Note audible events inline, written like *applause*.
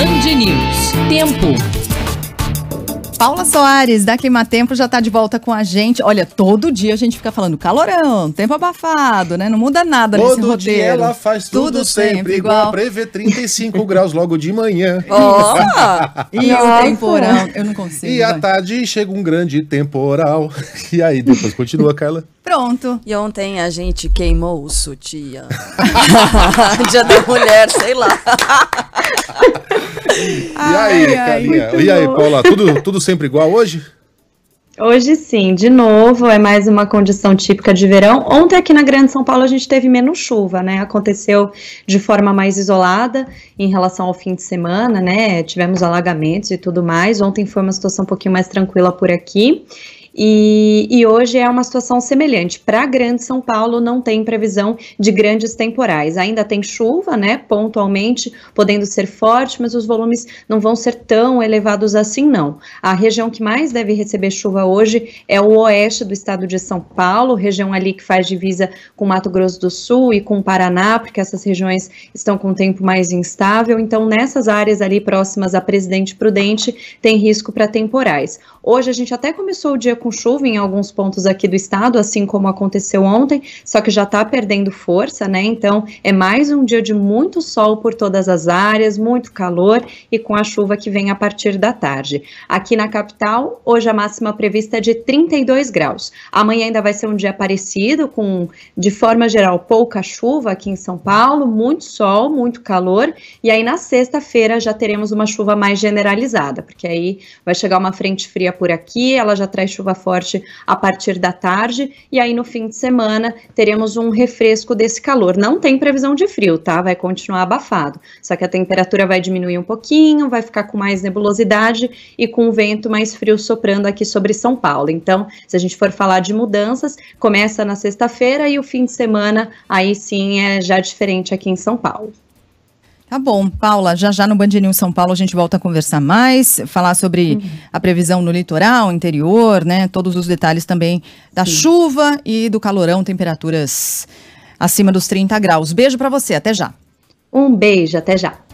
Band News. Tempo. Paula Soares, da Climatempo, já está de volta com a gente. Olha, todo dia a gente fica falando calorão, tempo abafado, né? Não muda nada todo nesse roteiro. Todo dia ela faz tudo, tudo sempre, igual. prever 35 *laughs* graus logo de manhã. Oh, *laughs* e o temporal, eu não consigo. E à tarde chega um grande temporal. *laughs* E aí, depois continua, Carla? Pronto. E ontem a gente queimou o sutiã. Dia da mulher, sei lá e aí, Carinha? E aí, Paula? Tudo, tudo sempre igual hoje? Hoje sim, de novo, é mais uma condição típica de verão. Ontem aqui na Grande São Paulo a gente teve menos chuva, né? Aconteceu de forma mais isolada em relação ao fim de semana, né? Tivemos alagamentos e tudo mais. Ontem foi uma situação um pouquinho mais tranquila por aqui. E, e hoje é uma situação semelhante. Para Grande São Paulo, não tem previsão de grandes temporais. Ainda tem chuva, né? Pontualmente, podendo ser forte, mas os volumes não vão ser tão elevados assim, não. A região que mais deve receber chuva hoje é o oeste do estado de São Paulo, região ali que faz divisa com Mato Grosso do Sul e com Paraná, porque essas regiões estão com o tempo mais instável. Então, nessas áreas ali próximas a Presidente Prudente, tem risco para temporais. Hoje a gente até começou o dia com chuva em alguns pontos aqui do estado, assim como aconteceu ontem, só que já está perdendo força, né? Então é mais um dia de muito sol por todas as áreas, muito calor e com a chuva que vem a partir da tarde. Aqui na capital, hoje a máxima prevista é de 32 graus. Amanhã ainda vai ser um dia parecido, com de forma geral pouca chuva aqui em São Paulo, muito sol, muito calor, e aí na sexta-feira já teremos uma chuva mais generalizada, porque aí vai chegar uma frente fria por aqui, ela já traz chuva chuva forte a partir da tarde, e aí no fim de semana teremos um refresco desse calor. Não tem previsão de frio, tá? Vai continuar abafado. Só que a temperatura vai diminuir um pouquinho, vai ficar com mais nebulosidade e com o vento mais frio soprando aqui sobre São Paulo. Então, se a gente for falar de mudanças, começa na sexta-feira e o fim de semana aí sim é já diferente aqui em São Paulo. Tá bom, Paula, já já no Band News São Paulo a gente volta a conversar mais, falar sobre uhum. a previsão no litoral, interior, né? Todos os detalhes também da Sim. chuva e do calorão, temperaturas acima dos 30 graus. Beijo para você, até já. Um beijo, até já.